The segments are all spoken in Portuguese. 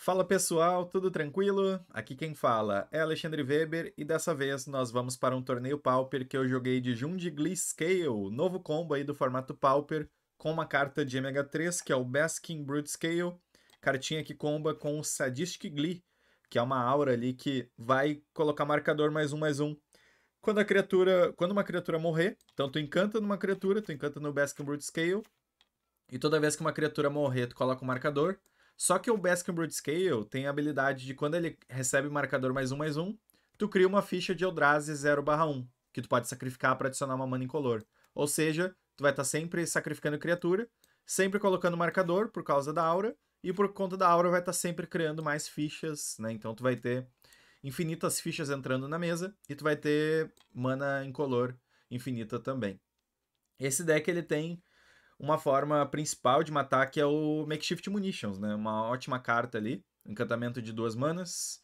Fala pessoal, tudo tranquilo? Aqui quem fala é Alexandre Weber e dessa vez nós vamos para um torneio Pauper que eu joguei de Glee Scale, novo combo aí do formato Pauper, com uma carta de MH3 que é o Basking Brute Scale, cartinha que comba com o Sadistic Glee, que é uma aura ali que vai colocar marcador mais um mais um. Quando a criatura, quando uma criatura morrer, então tu encanta numa criatura, tu encanta no Basking Brute Scale, e toda vez que uma criatura morrer, tu coloca o um marcador. Só que o Baskin Brood Scale tem a habilidade de quando ele recebe marcador mais um, mais um, tu cria uma ficha de Eldrazi 0/1, que tu pode sacrificar para adicionar uma mana incolor. Ou seja, tu vai estar tá sempre sacrificando criatura, sempre colocando marcador por causa da aura, e por conta da aura vai estar tá sempre criando mais fichas, né? Então tu vai ter infinitas fichas entrando na mesa e tu vai ter mana incolor infinita também. Esse deck ele tem uma forma principal de matar, que é o Makeshift Munitions, né? Uma ótima carta ali, encantamento de duas manas.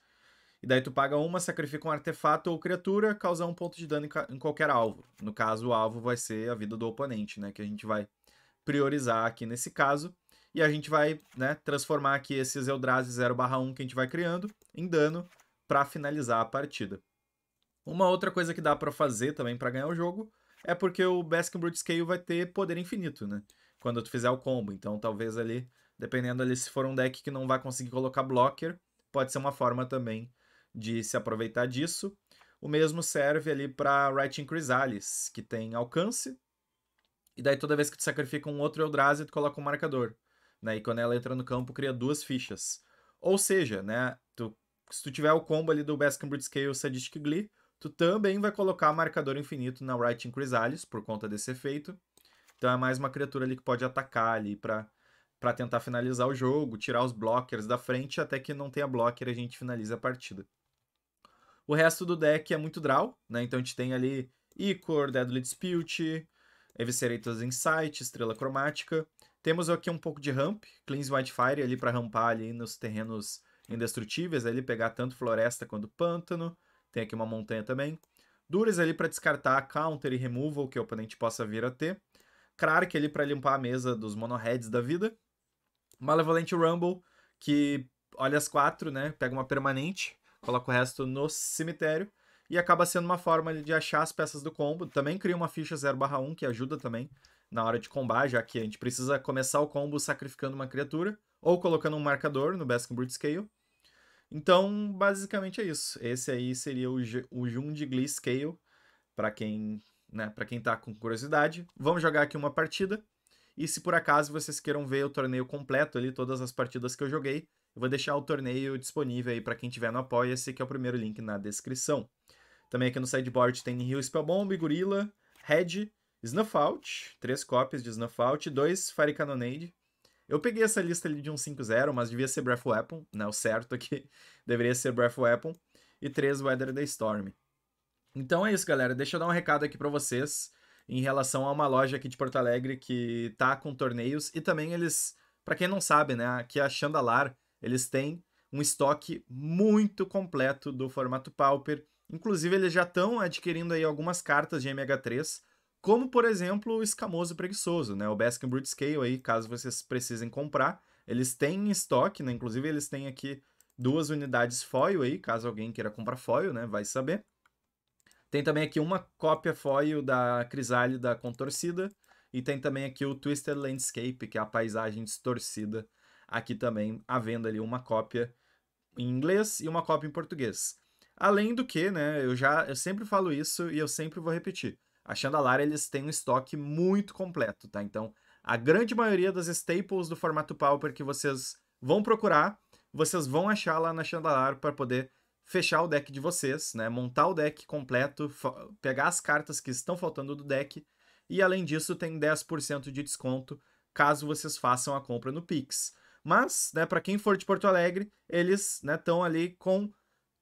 E daí tu paga uma, sacrifica um artefato ou criatura, causar um ponto de dano em, em qualquer alvo. No caso, o alvo vai ser a vida do oponente, né? Que a gente vai priorizar aqui nesse caso. E a gente vai né, transformar aqui esses Eldrazi 0/1 que a gente vai criando em dano para finalizar a partida. Uma outra coisa que dá para fazer também para ganhar o jogo é porque o Baskin Brute Scale vai ter poder infinito, né? Quando tu fizer o combo. Então, talvez ali, dependendo ali se for um deck que não vai conseguir colocar blocker, pode ser uma forma também de se aproveitar disso. O mesmo serve ali para Writing Chrysalis, que tem alcance. E daí toda vez que tu sacrifica um outro Eldrazi, tu coloca um marcador. Né? E quando ela entra no campo, cria duas fichas. Ou seja, né, tu, se tu tiver o combo ali do Baskin Brute Scale Sadistic Glee, Tu também vai colocar marcador infinito na writing Chrysalis por conta desse efeito. Então é mais uma criatura ali que pode atacar ali para para tentar finalizar o jogo, tirar os blockers da frente até que não tenha blocker a gente finaliza a partida. O resto do deck é muito draw, né? Então a gente tem ali Icor, Deadly Dispute, Eviscerator's Insight, Estrela Cromática. Temos aqui um pouco de ramp, Cleanse Whitefire ali para rampar ali nos terrenos indestrutíveis, ali pegar tanto floresta quanto pântano. Tem aqui uma montanha também. Duras ali para descartar counter e removal que o oponente possa vir a ter. Clark ali para limpar a mesa dos monoheads da vida. Malevolent Rumble, que olha as quatro, né? Pega uma permanente, coloca o resto no cemitério. E acaba sendo uma forma de achar as peças do combo. Também cria uma ficha 0/1 que ajuda também na hora de combar, já que a gente precisa começar o combo sacrificando uma criatura ou colocando um marcador no Baskin Brute Scale. Então, basicamente é isso. Esse aí seria o, G o Glee Scale, para quem, né, para quem tá com curiosidade. Vamos jogar aqui uma partida. E se por acaso vocês queiram ver o torneio completo ali, todas as partidas que eu joguei, eu vou deixar o torneio disponível aí para quem tiver no Apoia-se, que é o primeiro link na descrição. Também aqui no sideboard tem Rio Spellbomb, Gorilla, Red, Snuffout, três cópias de Snuffout, dois Fire Cannonade, eu peguei essa lista ali de um 5-0, mas devia ser Breath Weapon, né? O certo aqui é deveria ser Breath Weapon. E 3, Weather the Storm. Então é isso, galera. Deixa eu dar um recado aqui para vocês em relação a uma loja aqui de Porto Alegre que tá com torneios e também eles, para quem não sabe, né, aqui a Chandalar, eles têm um estoque muito completo do formato Pauper. Inclusive, eles já estão adquirindo aí algumas cartas de MH3 como, por exemplo, o Escamoso Preguiçoso, né? O Baskin Brute Scale aí, caso vocês precisem comprar. Eles têm em estoque, né? Inclusive, eles têm aqui duas unidades foil aí, caso alguém queira comprar foil, né? Vai saber. Tem também aqui uma cópia foil da Crisálida Contorcida. E tem também aqui o Twisted Landscape, que é a paisagem distorcida. Aqui também havendo venda ali uma cópia em inglês e uma cópia em português. Além do que, né, eu já eu sempre falo isso e eu sempre vou repetir a Chandalar eles têm um estoque muito completo, tá? Então, a grande maioria das staples do formato Pauper que vocês vão procurar, vocês vão achar lá na Chandalar para poder fechar o deck de vocês, né? Montar o deck completo, pegar as cartas que estão faltando do deck. E além disso, tem 10% de desconto caso vocês façam a compra no Pix. Mas, né, para quem for de Porto Alegre, eles estão né, ali com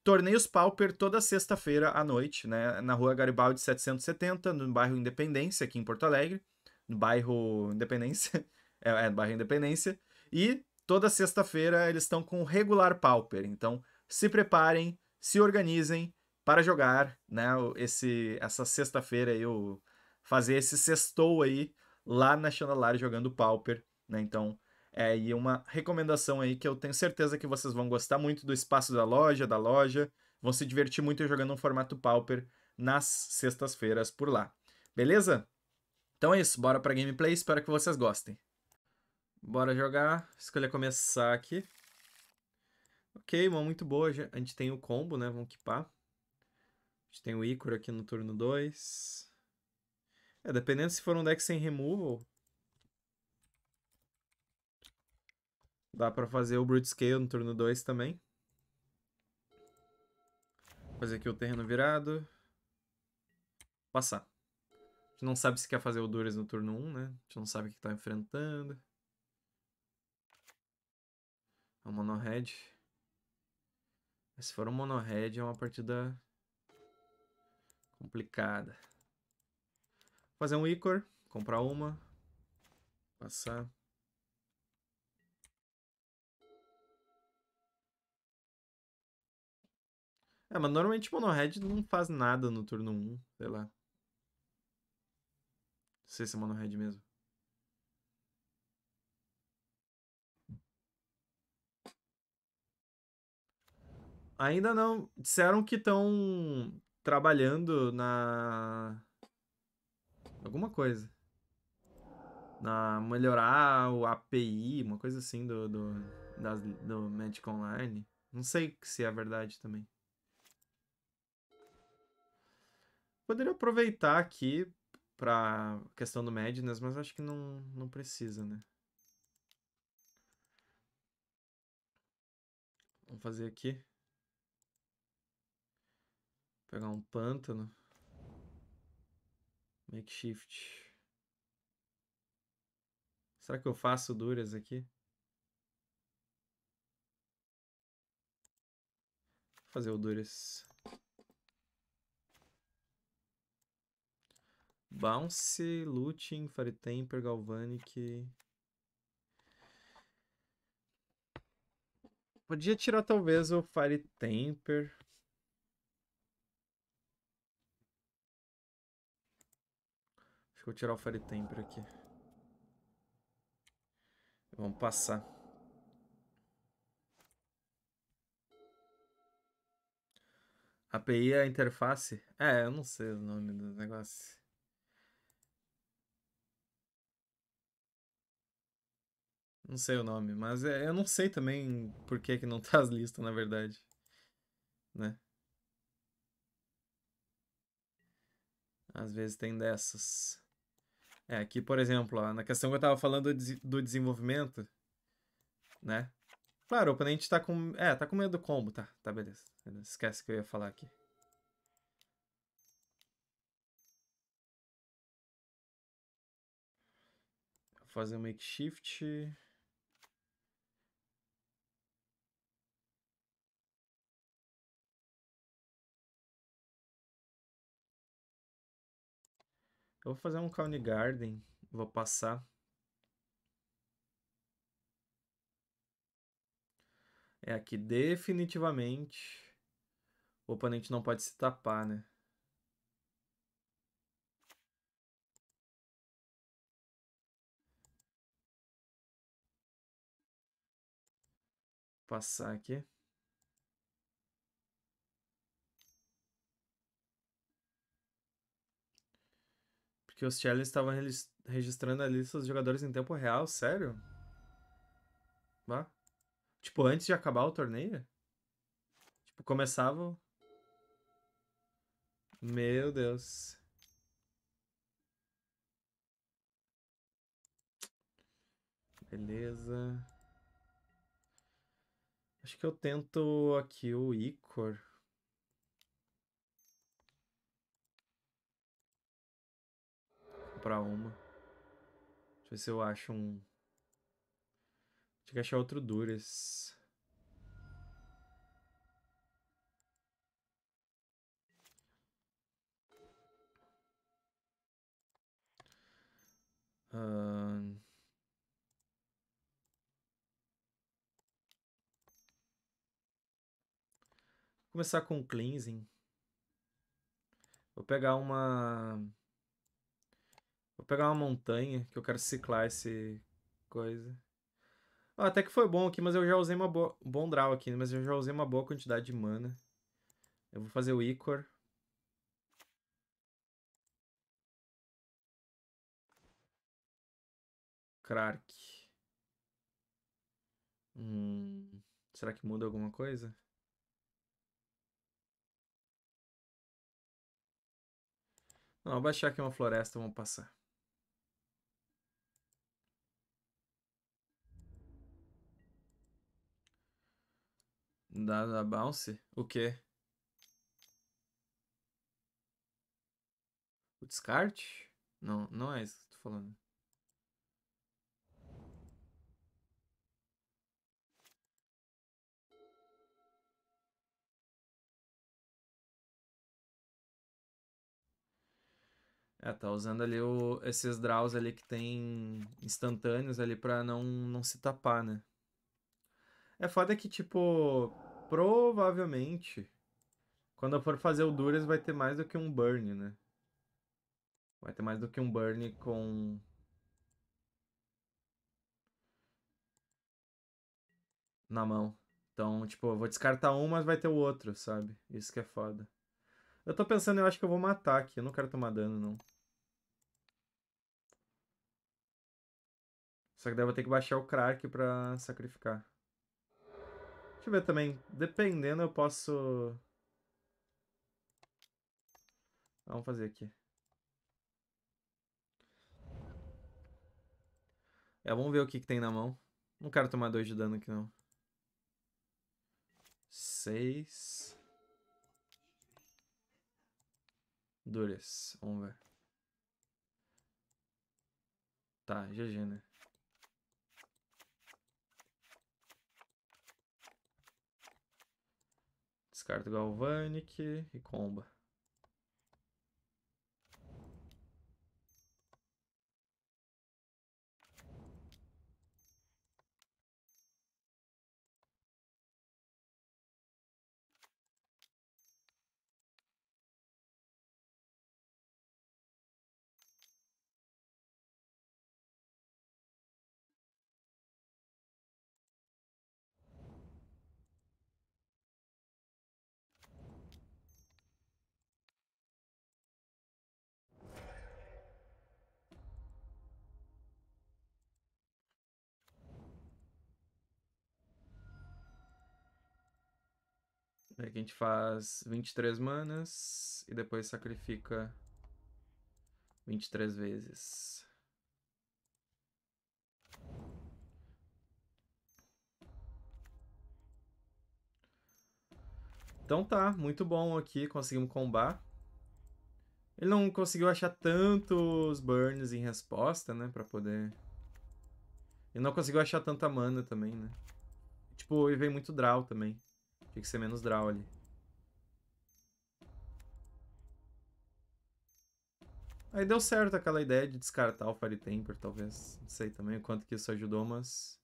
Torneios Pauper toda sexta-feira à noite, né, na rua Garibaldi 770, no bairro Independência, aqui em Porto Alegre. No bairro Independência. é, é no bairro Independência. E toda sexta-feira eles estão com regular Pauper. Então, se preparem, se organizem para jogar, né? Esse, essa sexta-feira eu fazer esse sextou aí lá na Chandelar jogando Pauper, né? Então, é, e uma recomendação aí que eu tenho certeza que vocês vão gostar muito do espaço da loja, da loja, vão se divertir muito jogando um formato Pauper nas sextas-feiras por lá. Beleza? Então é isso, bora pra gameplay, espero que vocês gostem. Bora jogar, escolha começar aqui. Ok, uma muito boa, a gente tem o combo, né, vamos equipar. A gente tem o Icor aqui no turno 2. É, dependendo se for um deck sem removal, Dá pra fazer o Brute Scale no turno 2 também. Fazer aqui o terreno virado. Passar. A gente não sabe se quer fazer o Dures no turno 1, um, né? A gente não sabe o que tá enfrentando. É um mono-red. Se for um mono-red, é uma partida complicada. Fazer um Icor, comprar uma, passar. É, mas normalmente o Monohead não faz nada no turno 1, sei lá. Não sei se é Monohead mesmo. Ainda não. Disseram que estão trabalhando na. Alguma coisa. Na melhorar o API, uma coisa assim do, do, das, do Magic Online. Não sei se é verdade também. Poderia aproveitar aqui pra questão do Madness, mas acho que não, não precisa, né? Vamos fazer aqui. Pegar um pântano. Makeshift. Será que eu faço duras aqui? Vou fazer o duras. Bounce, Looting, Fire Temper, Galvanic. Podia tirar talvez o Fire Temper. Acho que vou tirar o Fire Temper aqui. Vamos passar. API é a interface? É, eu não sei o nome do negócio. Não sei o nome, mas é, eu não sei também por que, que não tá as listas, na verdade. Né? Às vezes tem dessas. É, aqui, por exemplo, ó, na questão que eu tava falando do, desenvolvimento, né? Claro, o oponente tá com... É, tá com medo do combo, tá. Tá, beleza. beleza. Esquece que eu ia falar aqui. Vou fazer um makeshift... Eu vou fazer um County Garden. Vou passar. É aqui, definitivamente. O oponente não pode se tapar, né? Passar aqui. Que os Challenge estavam registrando a lista dos jogadores em tempo real, sério? Vá. Tipo, antes de acabar o torneio? Tipo, começava. Meu Deus. Beleza. Acho que eu tento aqui o Icor. comprar uma. Deixa eu ver se eu acho um... Tinha que achar outro Duras. Uh... começar com cleansing. Vou pegar uma Vou pegar uma montanha, que eu quero ciclar esse coisa. Ah, até que foi bom aqui, mas eu já usei uma boa... Bom draw aqui, mas eu já usei uma boa quantidade de mana. Eu vou fazer o Icor. krark Hum, será que muda alguma coisa? Não, vou baixar aqui uma floresta, vamos passar. Da, da Bounce? O quê? O descarte? Não, não é isso que eu tô falando. É, tá usando ali o, esses draws ali que tem instantâneos ali pra não, não se tapar, né? É foda que, tipo, provavelmente, quando eu for fazer o Duras, vai ter mais do que um burn, né? Vai ter mais do que um burn com na mão. Então, tipo, eu vou descartar um, mas vai ter o outro, sabe? Isso que é foda. Eu tô pensando, eu acho que eu vou matar aqui. Eu não quero tomar dano, não. Só que daí eu vou ter que baixar o Crack pra sacrificar. Deixa eu ver também. Dependendo, eu posso... Vamos fazer aqui. É, vamos ver o que, que tem na mão. Não quero tomar dois de dano aqui, não. Seis. Dures. Vamos ver. Tá, GG, né? descarto Galvanic e comba. Aí é que a gente faz 23 manas e depois sacrifica 23 vezes. Então tá, muito bom aqui, conseguimos combar. Ele não conseguiu achar tantos burns em resposta, né, pra poder... Ele não conseguiu achar tanta mana também, né. Tipo, ele veio muito draw também. Tinha que ser menos draw ali. Aí deu certo aquela ideia de descartar o Fire Temper, talvez. Não sei também o quanto que isso ajudou, mas...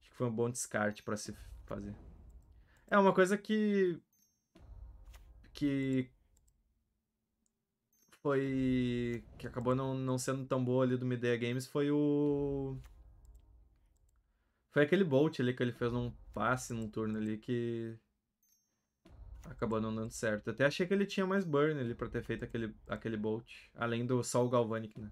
Acho que foi um bom descarte para se fazer. É uma coisa que... Que... Foi... Que acabou não, não sendo tão boa ali do Midea Games foi o... Foi aquele bolt ali que ele fez num passe, num turno ali que acabou não dando certo. Eu até achei que ele tinha mais burn ali pra ter feito aquele, aquele bolt. Além do Sol Galvanic, né?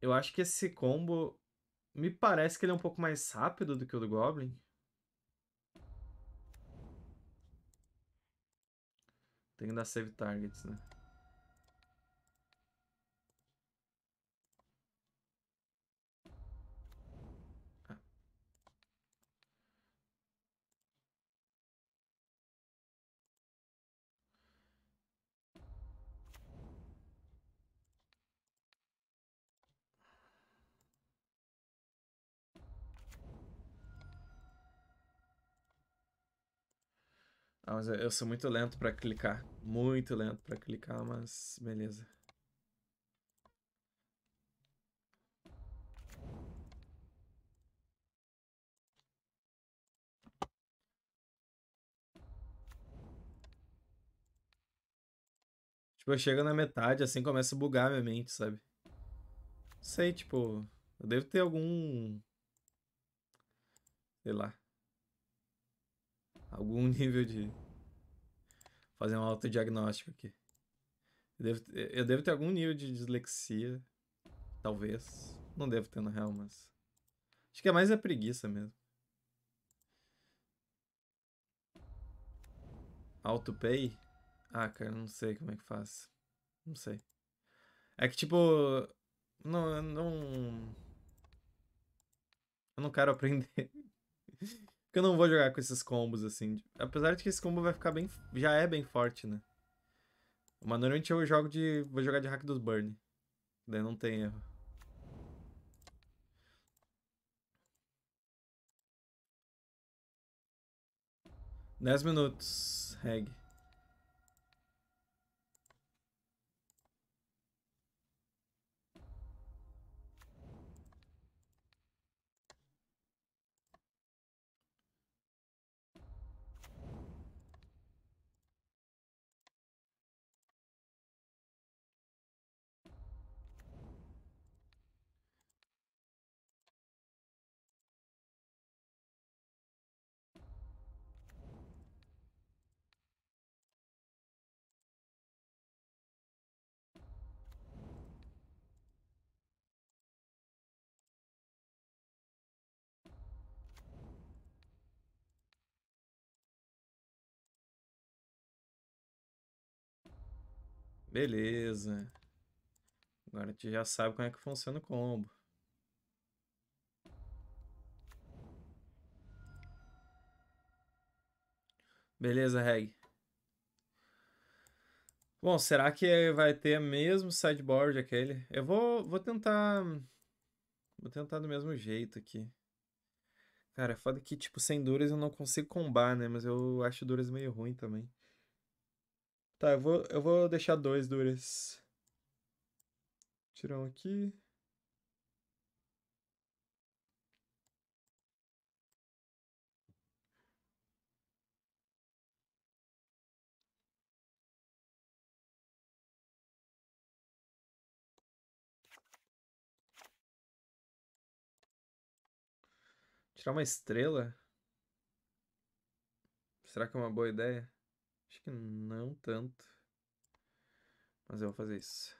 Eu acho que esse combo me parece que ele é um pouco mais rápido do que o do Goblin. Tem que dar save targets, né? Ah, mas eu sou muito lento pra clicar. Muito lento pra clicar, mas beleza. Tipo, eu chego na metade, assim começa a bugar minha mente, sabe? Sei, tipo, eu devo ter algum. Sei lá algum nível de. Fazer um autodiagnóstico aqui. Eu devo, eu devo ter algum nível de dislexia. Talvez. Não devo ter, na real, mas. Acho que é mais a preguiça mesmo. AutoPay? Ah, cara, não sei como é que faz. Não sei. É que, tipo. Não. não... Eu não quero aprender. Porque eu não vou jogar com esses combos, assim. Apesar de que esse combo vai ficar bem... Já é bem forte, né? Mas normalmente eu jogo de... Vou jogar de hack dos burn. Daí não tem erro. Dez minutos, reg. Beleza. Agora a gente já sabe como é que funciona o combo. Beleza, Reg. Bom, será que vai ter mesmo sideboard aquele? Eu vou, vou tentar... Vou tentar do mesmo jeito aqui. Cara, é foda que, tipo, sem duras eu não consigo combar, né? Mas eu acho duras meio ruim também. Tá, eu vou, eu vou deixar dois duras. Tirar um aqui. Tirar uma estrela? Será que é uma boa ideia? Acho que não tanto. Mas eu vou fazer isso.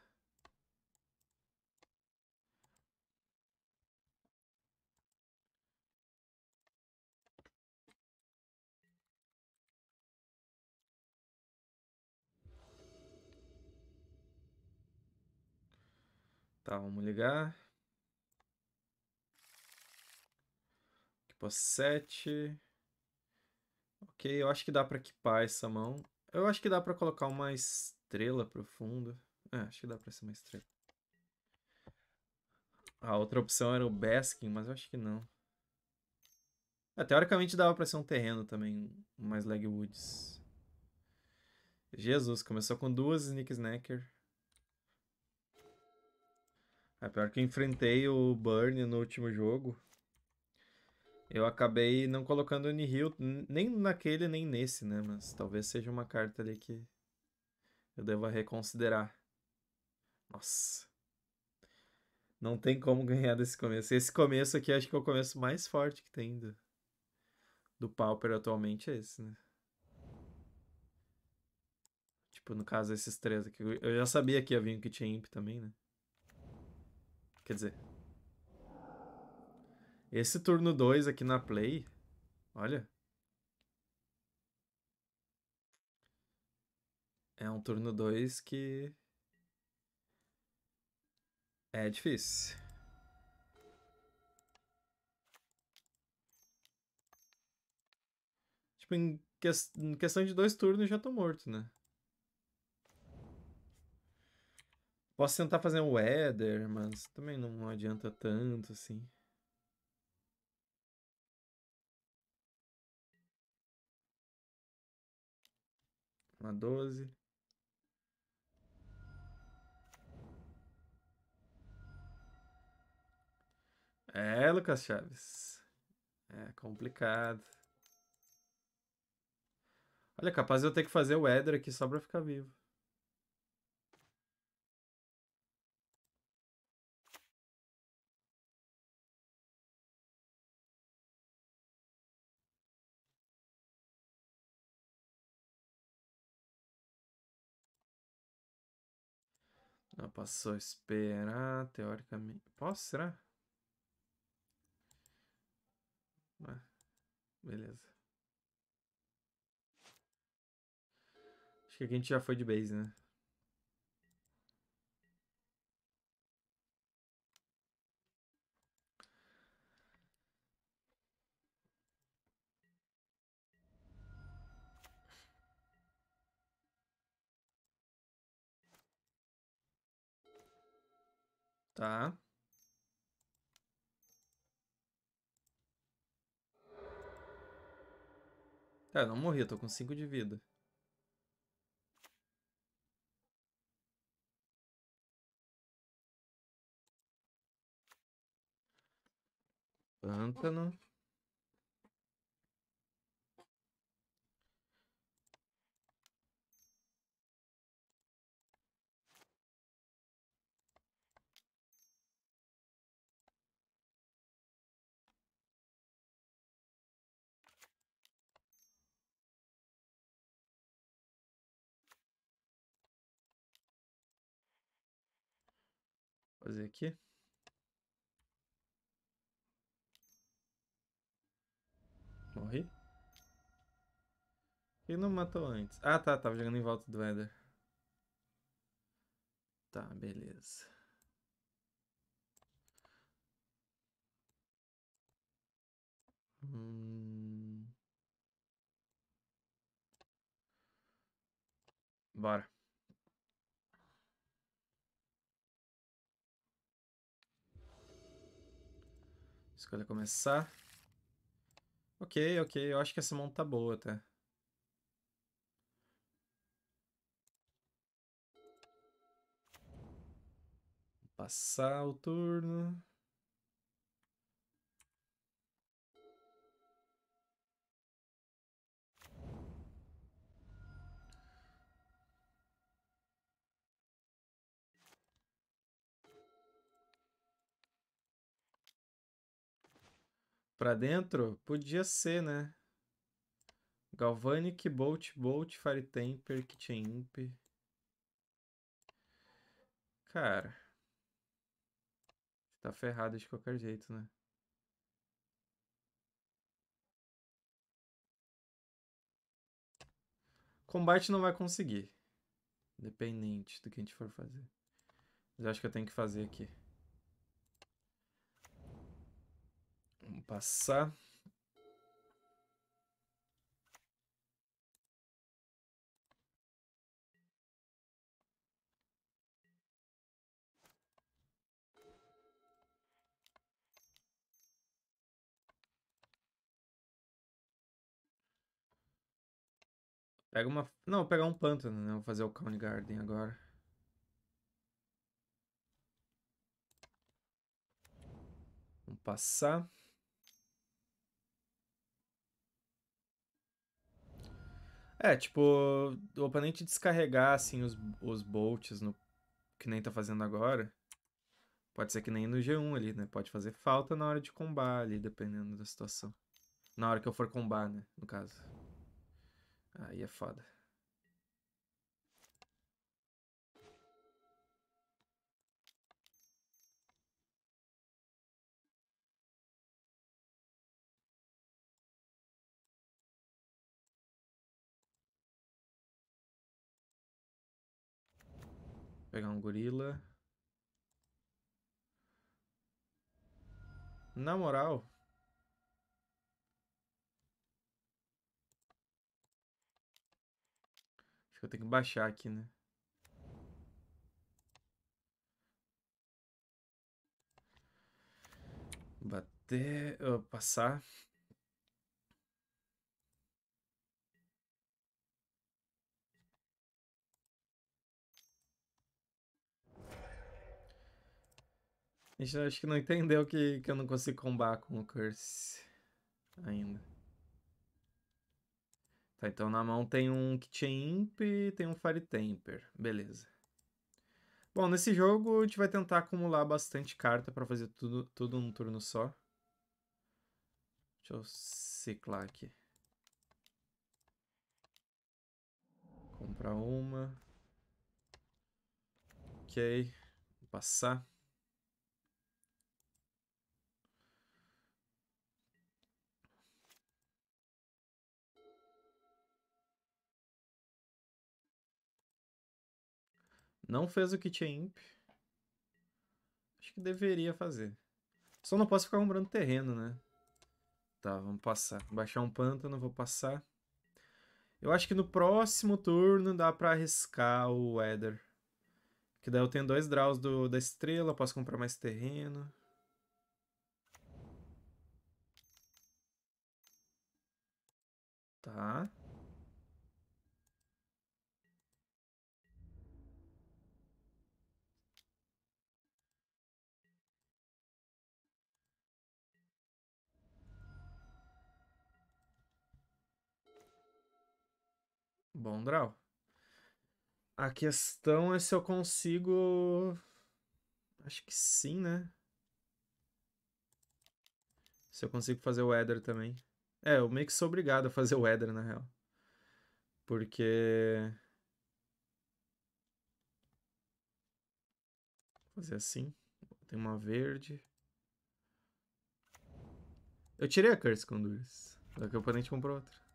Tá, vamos ligar. Aqui tipo, para Sete... Ok, eu acho que dá pra equipar essa mão. Eu acho que dá pra colocar uma estrela pro fundo. É, acho que dá pra ser uma estrela. A outra opção era o Baskin, mas eu acho que não. É, teoricamente dava pra ser um terreno também, mais leg woods. Jesus, começou com duas Sneak Snacker. É pior que eu enfrentei o Burn no último jogo. Eu acabei não colocando o Nihil nem naquele, nem nesse, né? Mas talvez seja uma carta ali que eu deva reconsiderar. Nossa. Não tem como ganhar desse começo. Esse começo aqui acho que é o começo mais forte que tem do, do Pauper atualmente, é esse, né? Tipo, no caso, esses três aqui. Eu já sabia que ia vir o que tinha Imp também, né? Quer dizer, esse turno 2 aqui na play, olha. É um turno 2 que é difícil. Tipo, em, que em questão de dois turnos já tô morto, né? Posso tentar fazer um weather, mas também não adianta tanto, assim. Uma 12. É, Lucas Chaves. É complicado. Olha, capaz eu ter que fazer o Éder aqui só pra ficar vivo. Ela passou a esperar, teoricamente. Posso, será? Ah, beleza. Acho que aqui a gente já foi de base, né? Tá. Tá, eu não morri, eu tô com 5 de vida. Pântano. fazer aqui. Morri? Por que não matou antes? Ah, tá. Tava jogando em volta do Eder. Tá, beleza. Hum... Bora. Escolha começar. Ok, ok. Eu acho que essa mão tá boa, tá? Passar o turno. para dentro? Podia ser, né? Galvanic, Bolt, Bolt, Fire Temper, Kitchen Imp. Cara. Tá ferrado de qualquer jeito, né? Combate não vai conseguir. Dependente do que a gente for fazer. Mas acho que eu tenho que fazer aqui. Vamos passar. Pega uma... Não, vou pegar um pântano, né? Vou fazer o County Garden agora. Vamos passar. É, tipo, o oponente descarregar, assim, os, os bolts no, que nem tá fazendo agora. Pode ser que nem no G1 ali, né? Pode fazer falta na hora de combar ali, dependendo da situação. Na hora que eu for combar, né? No caso. Aí é foda. Pegar um gorila. Na moral... Acho que eu tenho que baixar aqui, né? Bater... passar... gente acho que não entendeu que, que eu não consigo combar com o Curse ainda. Tá, então na mão tem um Kitchen Imp e tem um Fire Temper. Beleza. Bom, nesse jogo a gente vai tentar acumular bastante carta para fazer tudo, tudo num turno só. Deixa eu ciclar aqui. Comprar uma. Ok. Vou passar. Não fez o kit imp. Acho que deveria fazer. Só não posso ficar comprando terreno, né? Tá, vamos passar. Baixar um pântano, vou passar. Eu acho que no próximo turno dá pra arriscar o Wether. Que daí eu tenho dois draws do, da estrela, posso comprar mais terreno. Tá. Bom draw. A questão é se eu consigo. Acho que sim, né? Se eu consigo fazer o Eder também. É, eu meio que sou obrigado a fazer o Eder, na real. Porque. Vou fazer assim. Tem uma verde. Eu tirei a Curse Condures. Só Daqui o oponente comprou outra.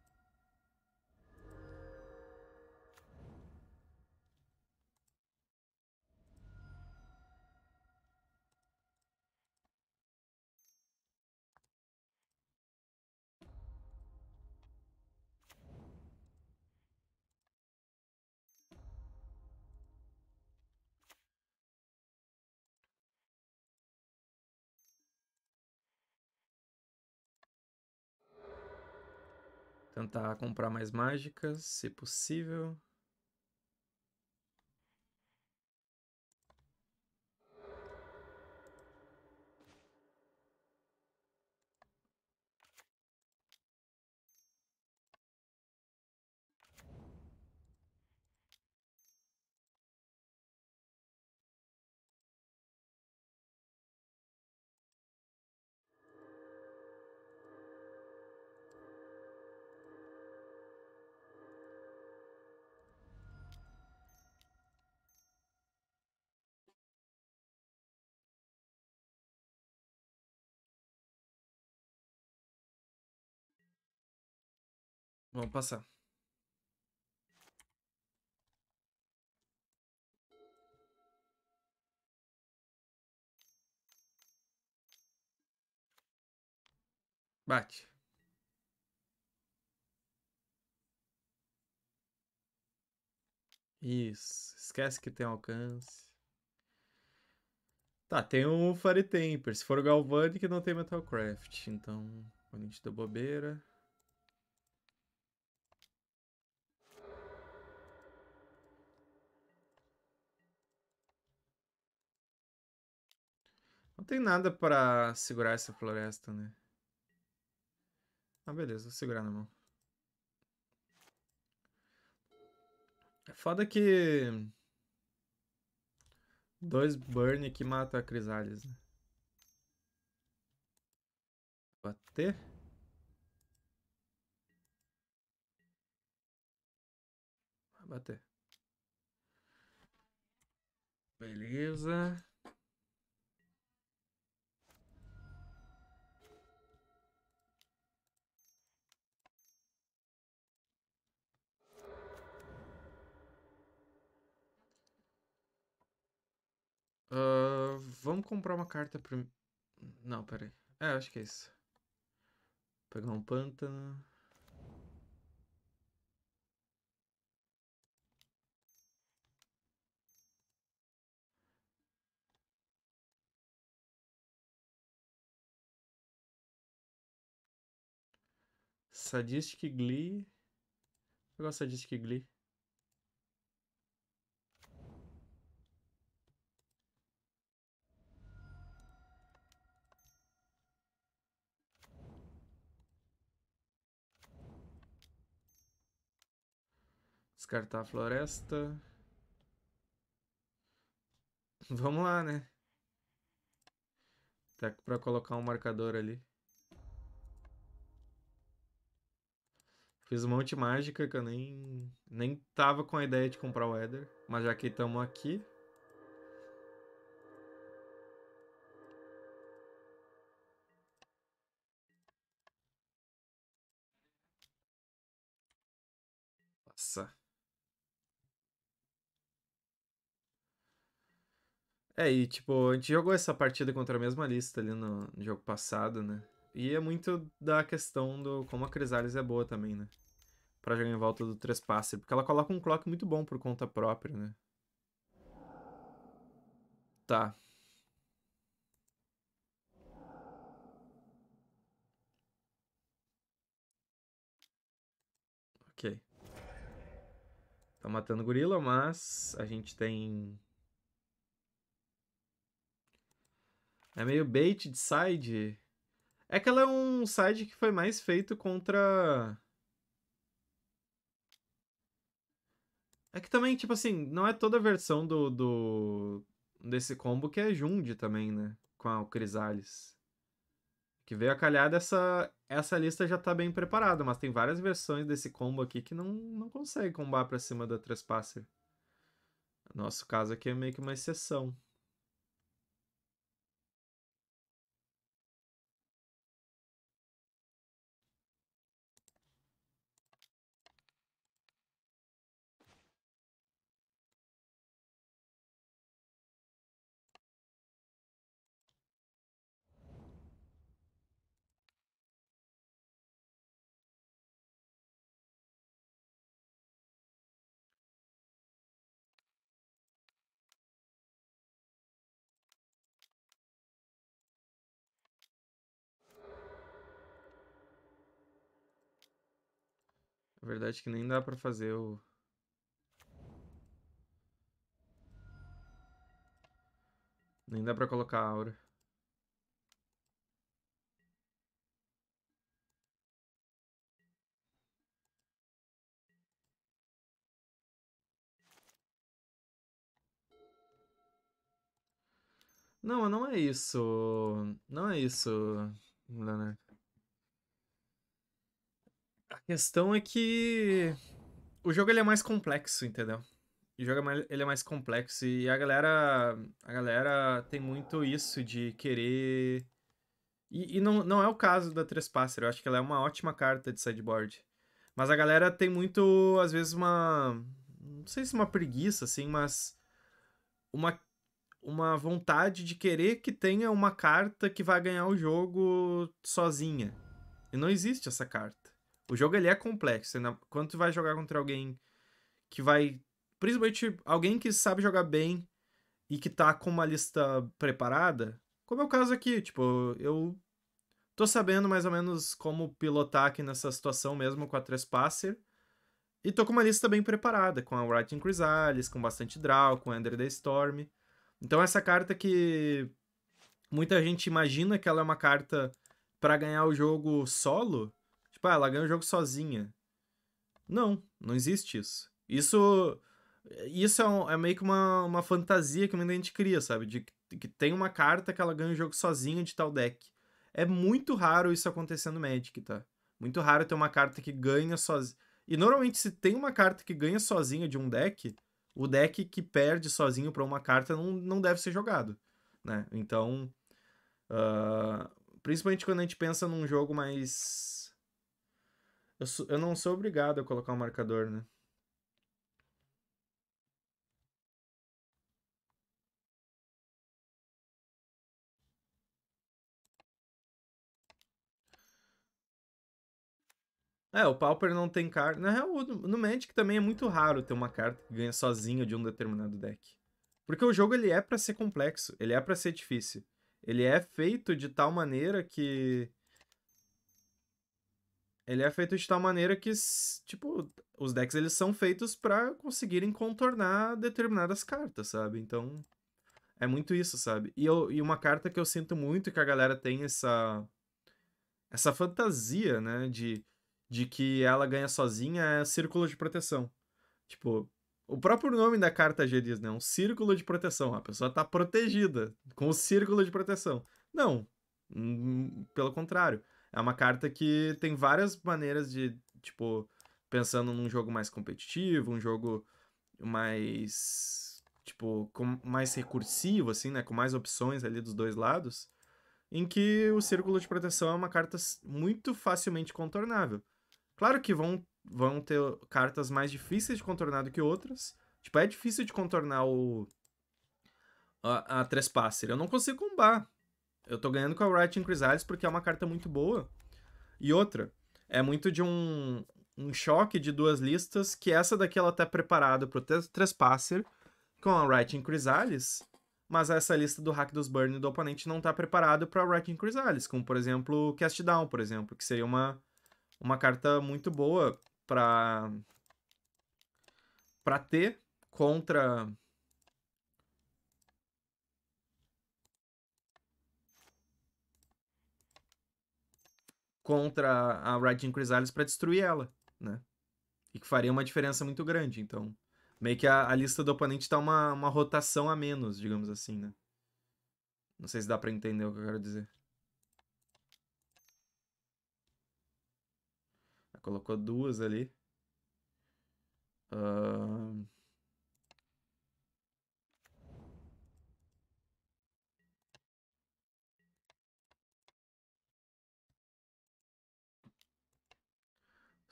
tentar comprar mais mágicas, se possível. Vamos passar. Bate. Isso. Esquece que tem alcance. Tá, tem o um Fire Temper. Se for o Galvanic, não tem Metalcraft. Então, quando a gente deu bobeira. tem nada para segurar essa floresta, né? Ah, beleza, vou segurar na mão. É foda que... Dois burn que mata a Crisales, né? Bater? bater. Beleza. vamos comprar uma carta pra... Não, peraí. É, acho que é isso. Vou pegar um pântano. Sadistic Glee. Eu gosto de Sadistic Glee. Descartar a floresta. Vamos lá, né? Até tá pra colocar um marcador ali. Fiz um monte de mágica que eu nem, nem tava com a ideia de comprar o Eder. Mas já que estamos aqui. Nossa. É, e tipo, a gente jogou essa partida contra a mesma lista ali no, no jogo passado, né? E é muito da questão do como a Crisalis é boa também, né? Pra jogar em volta do Trespasser, porque ela coloca um clock muito bom por conta própria, né? Tá. Ok. Tá matando gorila, mas a gente tem É meio bait de side. É que ela é um side que foi mais feito contra. É que também, tipo assim, não é toda a versão do, do desse combo que é Jund também, né? Com a, o Crisales. Que veio a calhar dessa. Essa lista já tá bem preparada, mas tem várias versões desse combo aqui que não, não consegue combar pra cima da Trespasser. Nosso caso aqui é meio que uma exceção. A verdade é que nem dá pra fazer o... Nem dá pra colocar a aura. Não, não é isso. Não é isso, Leonardo questão é que o jogo ele é mais complexo, entendeu? O jogo é mais, ele é mais complexo e a galera a galera tem muito isso de querer e, e não, não é o caso da Trespasser, eu acho que ela é uma ótima carta de sideboard. Mas a galera tem muito, às vezes, uma. Não sei se uma preguiça, assim, mas. Uma, uma vontade de querer que tenha uma carta que vai ganhar o jogo sozinha. E não existe essa carta. O jogo ele é complexo. Né? Quando tu vai jogar contra alguém que vai. Principalmente alguém que sabe jogar bem e que tá com uma lista preparada. Como é o caso aqui, tipo, eu tô sabendo mais ou menos como pilotar aqui nessa situação mesmo com a Trespasser. E tô com uma lista bem preparada, com a Writing Chrysalis, com bastante draw, com Ender the Storm. Então essa carta que muita gente imagina que ela é uma carta para ganhar o jogo solo, Tipo, ah, ela ganha o jogo sozinha. Não, não existe isso. Isso isso é, um, é, meio que uma, uma fantasia que muita gente cria, sabe? De que, que tem uma carta que ela ganha o jogo sozinha de tal deck. É muito raro isso acontecer no Magic, tá? Muito raro ter uma carta que ganha sozinha. E normalmente, se tem uma carta que ganha sozinha de um deck, o deck que perde sozinho para uma carta não, não deve ser jogado, né? Então. Uh, principalmente quando a gente pensa num jogo mais eu, sou, eu não sou obrigado a colocar um marcador, né? É, o Pauper não tem carta. Na real, no Magic também é muito raro ter uma carta que ganha sozinha de um determinado deck. Porque o jogo ele é para ser complexo, ele é para ser difícil. Ele é feito de tal maneira que ele é feito de tal maneira que, tipo, os decks eles são feitos para conseguirem contornar determinadas cartas, sabe? Então, é muito isso, sabe? E, eu, e uma carta que eu sinto muito que a galera tem essa essa fantasia, né, de, de que ela ganha sozinha é círculo de proteção. Tipo, o próprio nome da carta já diz, né, um círculo de proteção. A pessoa tá protegida com o círculo de proteção. Não, hum, pelo contrário é uma carta que tem várias maneiras de, tipo, pensando num jogo mais competitivo, um jogo mais, tipo, com, mais recursivo, assim, né? Com mais opções ali dos dois lados. Em que o Círculo de Proteção é uma carta muito facilmente contornável. Claro que vão, vão ter cartas mais difíceis de contornar do que outras. Tipo, é difícil de contornar o. A, a Trespasser. Eu não consigo combar eu tô ganhando com a Writing Chrysalis porque é uma carta muito boa. E outra, é muito de um, um choque de duas listas, que essa daqui ela tá preparada pro Trespasser com a Writing Chrysalis, mas essa lista do Hack dos Burn do oponente não tá preparada pra Writing Chrysalis, como, por exemplo, Cast Down, por exemplo, que seria uma, uma carta muito boa pra, pra ter contra contra a Raging Chrysalis para destruir ela, né? E que faria uma diferença muito grande. Então, meio que a, a lista do oponente tá uma, uma rotação a menos, digamos assim, né? Não sei se dá para entender o que eu quero dizer. Ah, colocou duas ali. Uh...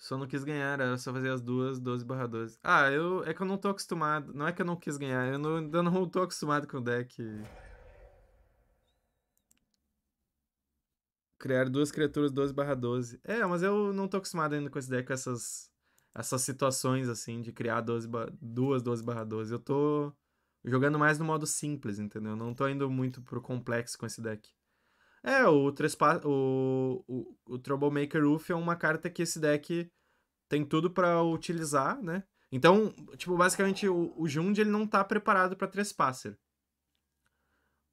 Só não quis ganhar, era só fazer as duas 12 barra 12. Ah, eu, é que eu não tô acostumado. Não é que eu não quis ganhar, eu não, ainda não tô acostumado com o deck. Criar duas criaturas 12 barra 12. É, mas eu não tô acostumado ainda com esse deck, com essas, essas situações, assim, de criar 12, duas 12 barra 12. Eu tô jogando mais no modo simples, entendeu? Não tô indo muito pro complexo com esse deck. É, o, Trespa o, o, o Troublemaker Uff é uma carta que esse deck tem tudo para utilizar, né? Então, tipo, basicamente o, o Jund ele não tá preparado para Trespasser.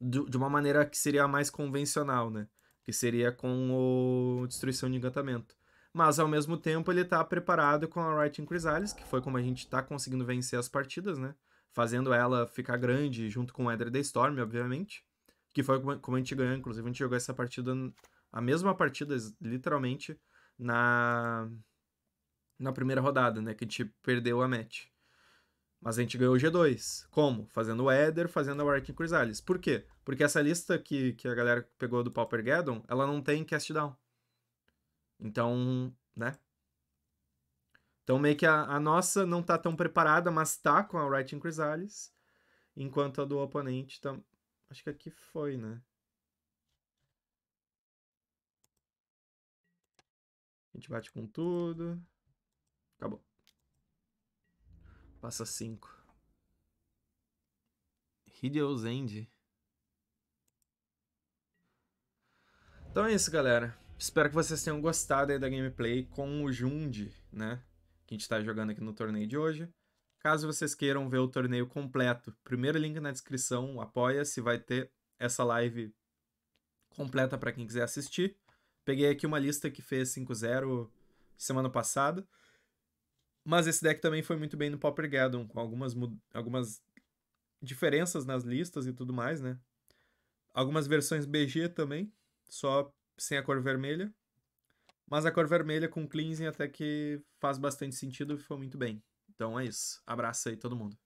De, de uma maneira que seria mais convencional, né? Que seria com o Destruição de Encantamento. Mas ao mesmo tempo ele tá preparado com a Writing Chrysalis, que foi como a gente tá conseguindo vencer as partidas, né? Fazendo ela ficar grande junto com o Eder the Storm, obviamente. Que foi como a gente ganhou, inclusive a gente jogou essa partida, a mesma partida, literalmente, na na primeira rodada, né? Que a gente perdeu a match. Mas a gente ganhou o G2. Como? Fazendo o Eder, fazendo a Warwick Chrysalis. Por quê? Porque essa lista que, que a galera pegou do Pauper Gaddon, ela não tem cast down. Então, né? Então meio que a, a nossa não tá tão preparada, mas tá com a Writing Chrysalis. Enquanto a do oponente tá. Acho que aqui foi, né? A gente bate com tudo. Acabou. Passa 5. Hideous End. Então é isso, galera. Espero que vocês tenham gostado aí da gameplay com o Jundi, né? Que a gente tá jogando aqui no torneio de hoje. Caso vocês queiram ver o torneio completo, primeiro link na descrição, apoia-se, vai ter essa live completa para quem quiser assistir. Peguei aqui uma lista que fez 5-0 semana passada. Mas esse deck também foi muito bem no Popper Gaddon, com algumas, algumas diferenças nas listas e tudo mais, né? Algumas versões BG também, só sem a cor vermelha. Mas a cor vermelha com cleansing até que faz bastante sentido e foi muito bem. Então é isso. Abraço aí todo mundo.